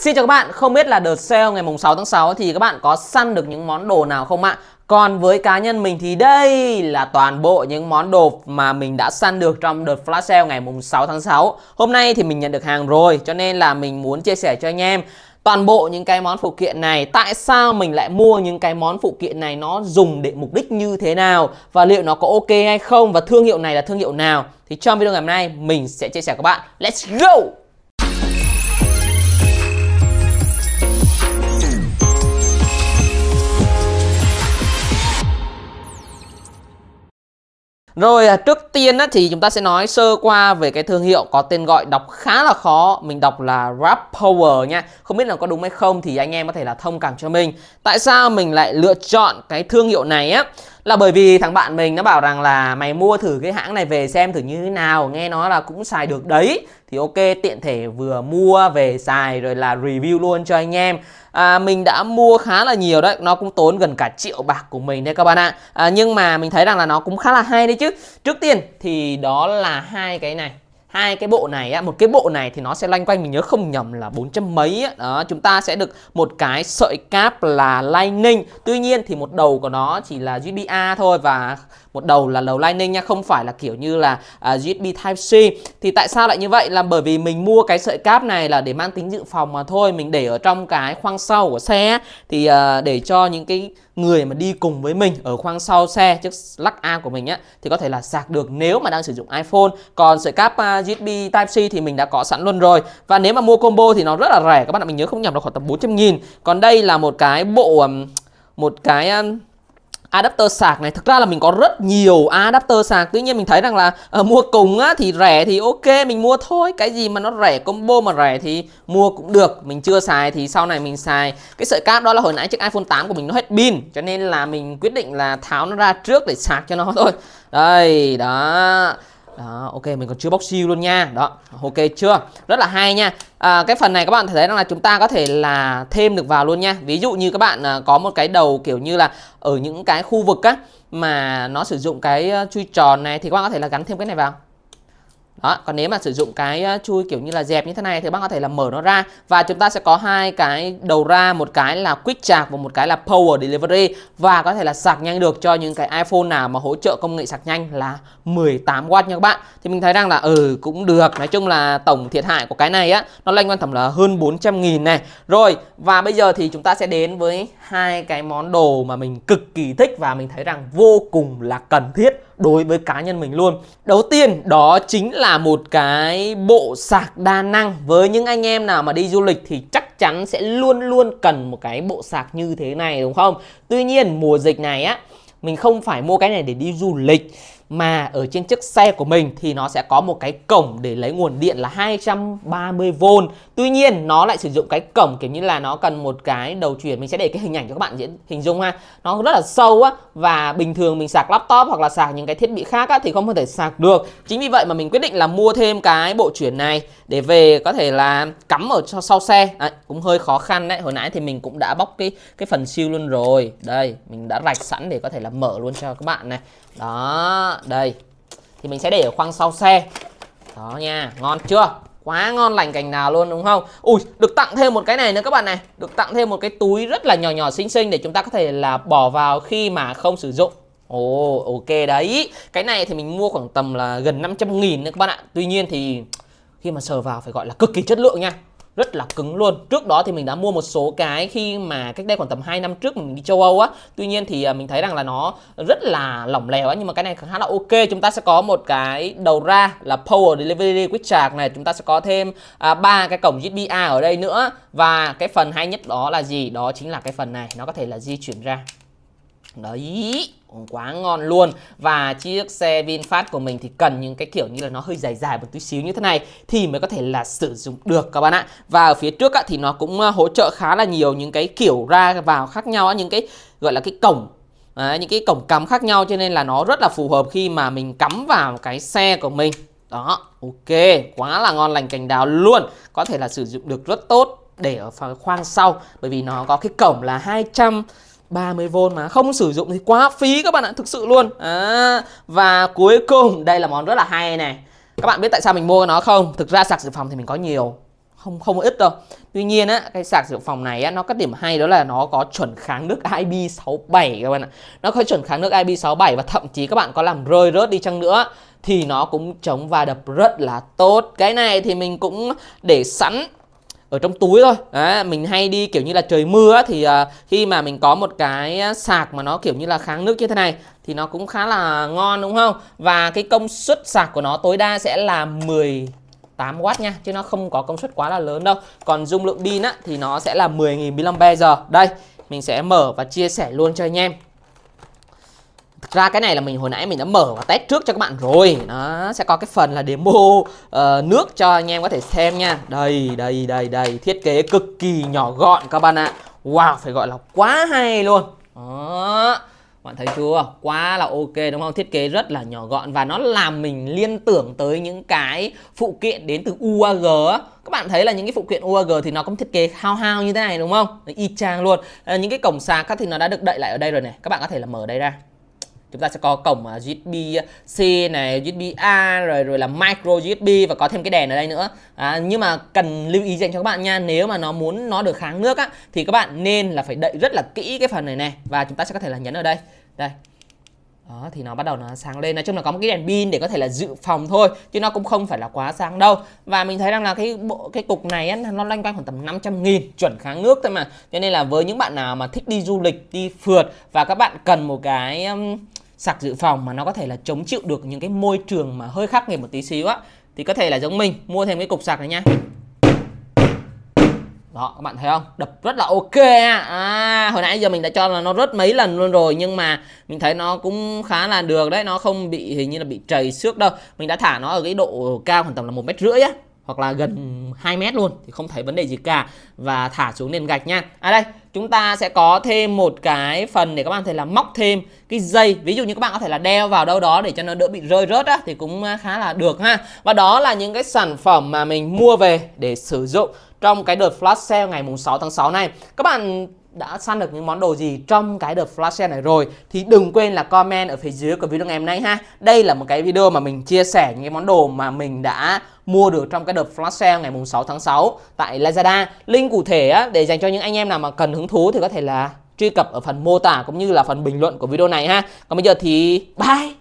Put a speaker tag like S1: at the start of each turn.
S1: Xin chào các bạn, không biết là đợt sale ngày mùng 6 tháng 6 thì các bạn có săn được những món đồ nào không ạ? Còn với cá nhân mình thì đây là toàn bộ những món đồ mà mình đã săn được trong đợt flash sale ngày mùng 6 tháng 6. Hôm nay thì mình nhận được hàng rồi cho nên là mình muốn chia sẻ cho anh em toàn bộ những cái món phụ kiện này tại sao mình lại mua những cái món phụ kiện này nó dùng để mục đích như thế nào và liệu nó có ok hay không và thương hiệu này là thương hiệu nào thì trong video ngày hôm nay mình sẽ chia sẻ các bạn let's go Rồi à, trước tiên thì chúng ta sẽ nói sơ qua về cái thương hiệu có tên gọi đọc khá là khó Mình đọc là Rap Power nha Không biết là có đúng hay không thì anh em có thể là thông cảm cho mình Tại sao mình lại lựa chọn cái thương hiệu này á là bởi vì thằng bạn mình nó bảo rằng là mày mua thử cái hãng này về xem thử như thế nào nghe nó là cũng xài được đấy thì ok tiện thể vừa mua về xài rồi là review luôn cho anh em à, mình đã mua khá là nhiều đấy nó cũng tốn gần cả triệu bạc của mình đấy các bạn ạ à, nhưng mà mình thấy rằng là nó cũng khá là hay đấy chứ trước tiên thì đó là hai cái này hai cái bộ này á, một cái bộ này thì nó sẽ loanh quanh mình nhớ không nhầm là bốn trăm mấy á. đó chúng ta sẽ được một cái sợi cáp là lightning tuy nhiên thì một đầu của nó chỉ là USB-A thôi và một đầu là đầu lightning nha không phải là kiểu như là uh, à, USB Type C thì tại sao lại như vậy là bởi vì mình mua cái sợi cáp này là để mang tính dự phòng mà thôi mình để ở trong cái khoang sau của xe thì uh, để cho những cái người mà đi cùng với mình ở khoang sau xe chiếc lắc A của mình á thì có thể là sạc được nếu mà đang sử dụng iPhone. Còn sợi cáp USB à, Type-C thì mình đã có sẵn luôn rồi. Và nếu mà mua combo thì nó rất là rẻ các bạn ạ. Mình nhớ không nhầm nó khoảng tầm 400 000 Còn đây là một cái bộ một cái adapter sạc này thực ra là mình có rất nhiều adapter sạc tuy nhiên mình thấy rằng là uh, mua cùng á, thì rẻ thì ok mình mua thôi cái gì mà nó rẻ combo mà rẻ thì mua cũng được mình chưa xài thì sau này mình xài cái sợi cáp đó là hồi nãy chiếc iPhone 8 của mình nó hết pin cho nên là mình quyết định là tháo nó ra trước để sạc cho nó thôi đây đó đó ok mình còn chưa bóc siêu luôn nha đó ok chưa rất là hay nha À, cái phần này các bạn thấy rằng là chúng ta có thể là thêm được vào luôn nha Ví dụ như các bạn à, có một cái đầu kiểu như là ở những cái khu vực á Mà nó sử dụng cái chui tròn này thì các bạn có thể là gắn thêm cái này vào đó còn nếu mà sử dụng cái ờ, chui kiểu như là dẹp như thế này thì bác có thể là mở nó ra và chúng ta sẽ có hai cái đầu ra một cái là quick charge và một cái là power delivery và có thể là sạc nhanh được cho những cái iPhone nào mà hỗ trợ công nghệ sạc nhanh là 18W nha các bạn thì mình thấy rằng là ừ cũng được nói chung là tổng thiệt hại của cái này á nó lên quan tầm là hơn 400 nghìn này rồi và bây giờ thì chúng ta sẽ đến với hai cái món đồ mà mình cực kỳ thích và mình thấy rằng vô cùng là cần thiết đối với cá nhân mình luôn đầu tiên đó chính là một cái bộ sạc đa năng với những anh em nào mà đi du lịch thì chắc chắn sẽ luôn luôn cần một cái bộ sạc như thế này đúng không? Tuy nhiên mùa dịch này á mình không phải mua cái này để đi du lịch mà ở trên chiếc xe của mình thì nó sẽ có một cái cổng để lấy nguồn điện là 230V tuy nhiên nó lại sử dụng cái cổng kiểu như là nó cần một cái đầu chuyển mình sẽ để cái hình ảnh cho các bạn diễn hình dung ha nó rất là sâu á và bình thường mình sạc laptop hoặc là sạc những cái thiết bị khác á, thì không thể sạc được chính vì vậy mà mình quyết định là mua thêm cái bộ chuyển này để về có thể là cắm ở sau xe à, cũng hơi khó khăn đấy hồi nãy thì mình cũng đã bóc cái cái phần siêu luôn rồi đây mình đã rạch sẵn để có thể là mở luôn cho các bạn này đó đây thì mình sẽ để ở khoang sau xe đó nha ngon chưa quá ngon lành cành nào luôn đúng không ui được tặng thêm một cái này nữa các bạn này được tặng thêm một cái túi rất là nhỏ nhỏ xinh xinh để chúng ta có thể là bỏ vào khi mà không sử dụng Ồ oh, ok đấy Cái này thì mình mua khoảng tầm là gần 500 nghìn nữa các bạn ạ Tuy nhiên thì khi mà sờ vào phải gọi là cực kỳ chất lượng nha rất là cứng luôn trước đó thì mình đã mua một số cái khi mà cách đây khoảng tầm 2 năm trước mình đi châu Âu á tuy nhiên thì à, mình thấy rằng là nó rất là lỏng lẻo á nhưng mà cái này khá là ok chúng ta sẽ có một cái đầu ra là Power Delivery Quick Charge này chúng ta sẽ có thêm à, ba à, cái cổng USB-A ở đây nữa và cái phần hay nhất đó là gì đó chính là cái phần này nó có thể là di chuyển ra Đấy, quá ngon luôn Và chiếc xe VinFast của mình thì cần những cái kiểu như là nó hơi dài dài một tí xíu như thế này Thì mới có thể là sử dụng được các bạn ạ Và ở phía trước thì nó cũng ờ, hỗ trợ khá là nhiều những cái kiểu ra vào khác nhau Những cái gọi là cái cổng những cái cổng cắm khác nhau cho nên là nó rất là phù hợp khi mà mình cắm vào cái xe của mình đó ok quá là ngon lành cành đào luôn có thể là sử dụng được rất tốt để ở khoang sau bởi vì nó có cái cổng là 200 30V mà không sử dụng thì quá phí các bạn ạ thực sự luôn à, Và cuối cùng đây là món rất là hay này Các bạn biết tại sao mình mua nó không? Thực ra sạc dự phòng thì mình có nhiều không không ít đâu Tuy nhiên á, cái sạc dự phòng này á, nó có điểm hay đó là nó có chuẩn kháng nước IP67 các bạn ạ Nó có chuẩn kháng nước IP67 và thậm chí các bạn có làm rơi rớt đi chăng nữa Thì nó cũng chống va đập rất là tốt Cái này thì mình cũng để sẵn ở trong túi thôi Đấy, mình hay đi kiểu như là trời mưa thì à, khi mà mình có một cái à, sạc mà nó kiểu như là kháng nước như thế này thì nó cũng khá là ngon đúng không và cái công suất sạc của nó tối đa sẽ là 10 8W nha chứ nó không có công suất quá là lớn đâu còn dung lượng pin á thì nó sẽ là 10.000 mAh đây mình sẽ mở và chia sẻ luôn cho anh em Thực ra cái này là mình hồi nãy mình đã mở và test trước cho các bạn rồi Nó sẽ có cái phần là demo uh, nước cho anh em có thể xem nha Đây, đây, đây, đây Thiết kế cực kỳ nhỏ gọn các bạn ạ Wow, phải gọi là quá hay luôn Đó bạn thấy chưa quá là ok đúng không thiết kế rất là nhỏ gọn và nó làm mình liên tưởng tới những cái phụ kiện đến từ UAG các bạn thấy là những cái phụ kiện UAG thì nó cũng thiết kế hao hao như thế này đúng không y chang luôn ờ, những cái cổng sạc thì nó đã được đậy lại ở đây rồi này các bạn có thể là mở đây ra chúng ta sẽ có cổng USB à, C này USB A rồi rồi là micro USB và có thêm cái đèn ở đây nữa à, nhưng mà cần lưu ý dành cho các bạn nha nếu mà nó muốn nó được kháng nước á thì các bạn nên là phải đậy rất là kỹ cái phần này này và chúng ta sẽ có thể là nhấn ở đây đây đó, thì nó bắt đầu nó sáng lên nói chung là có một cái đèn pin để có thể là dự phòng thôi chứ nó cũng không phải là quá sáng đâu và mình thấy rằng là cái bộ cái cục này ấy, nó loanh quanh khoảng tầm 500 nghìn chuẩn khá nước thôi mà cho nên là với những bạn nào mà thích đi du lịch đi phượt và các bạn cần một cái um, sạc dự phòng mà nó có thể là chống chịu được những cái môi trường mà hơi khắc nghiệt một tí xíu á thì có thể là giống mình mua thêm cái cục sạc này nha đó các bạn thấy không đập rất là ok à, hồi nãy giờ mình đã cho là nó rất mấy lần luôn rồi nhưng mà mình thấy nó cũng khá là được đấy nó không bị hình như là bị trầy xước đâu mình đã thả nó ở cái độ cao khoảng tầm là một mét rưỡi á hoặc là gần 2 mét luôn thì không thấy vấn đề gì cả và thả xuống nền gạch nha. À đây, chúng ta sẽ có thêm một cái phần để các bạn có thể là móc thêm cái dây. Ví dụ như các bạn có thể là đeo vào đâu đó để cho nó đỡ bị rơi rớt á thì cũng khá là được ha. Và đó là những cái sản phẩm mà mình mua về để sử dụng trong cái đợt flash sale ngày mùng 6 tháng 6 này. Các bạn đã săn được những món đồ gì trong cái đợt flash sale này rồi thì đừng quên là comment ở phía dưới của video ngày hôm nay ha. Đây là một cái video mà mình chia sẻ những cái món đồ mà mình đã mua được trong cái đợt flash sale ngày mùng 6 tháng 6 tại Lazada. Link cụ thể á, để dành cho những anh em nào mà cần hứng thú thì có thể là truy cập ở phần mô tả cũng như là phần bình luận của video này ha. Còn bây giờ thì bye.